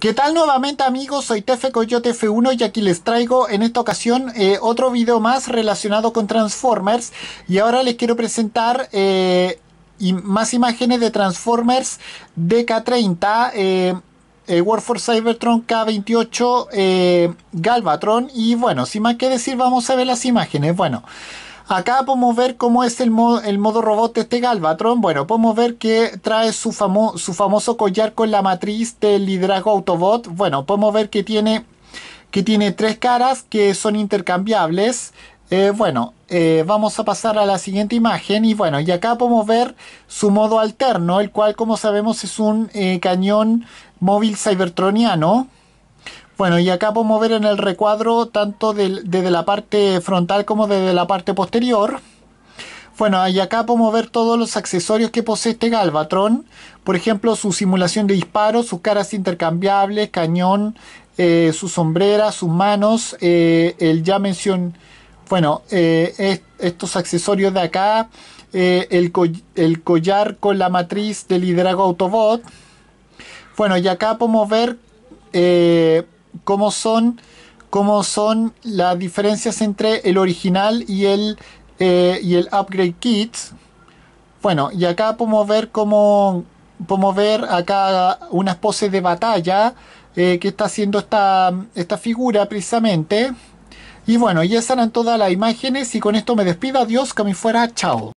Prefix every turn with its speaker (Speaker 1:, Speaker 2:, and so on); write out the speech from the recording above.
Speaker 1: ¿Qué tal nuevamente amigos? Soy Tefe Coyote F1 y aquí les traigo en esta ocasión eh, otro video más relacionado con Transformers y ahora les quiero presentar eh, más imágenes de Transformers DK30 eh, War for Cybertron K28 Galvatron y bueno, sin más que decir vamos a ver las imágenes, bueno... Acá podemos ver cómo es el modo, el modo robot de este Galvatron. Bueno, podemos ver que trae su, su famoso collar con la matriz del liderazgo Autobot. Bueno, podemos ver que tiene, que tiene tres caras que son intercambiables. Eh, bueno, eh, vamos a pasar a la siguiente imagen y bueno, y acá podemos ver su modo alterno, el cual como sabemos es un eh, cañón móvil cybertroniano. Bueno, y acá podemos ver en el recuadro tanto desde la parte frontal como desde la parte posterior. Bueno, y acá podemos ver todos los accesorios que posee este Galvatron. Por ejemplo, su simulación de disparos, sus caras intercambiables, cañón, eh, su sombrera, sus manos, eh, el ya mencionado... Bueno, eh, estos accesorios de acá, el, collar con la matriz del liderazgo Autobot. Bueno, y acá podemos ver cómo son, cómo son las diferencias entre el original y el, eh, y el Upgrade Kit. Bueno, y acá podemos ver cómo podemos ver acá unas poses de batalla eh, que está haciendo esta, esta figura precisamente. Y bueno, ya estarán todas las imágenes y con esto me despido. Adiós, que me fuera. Chao.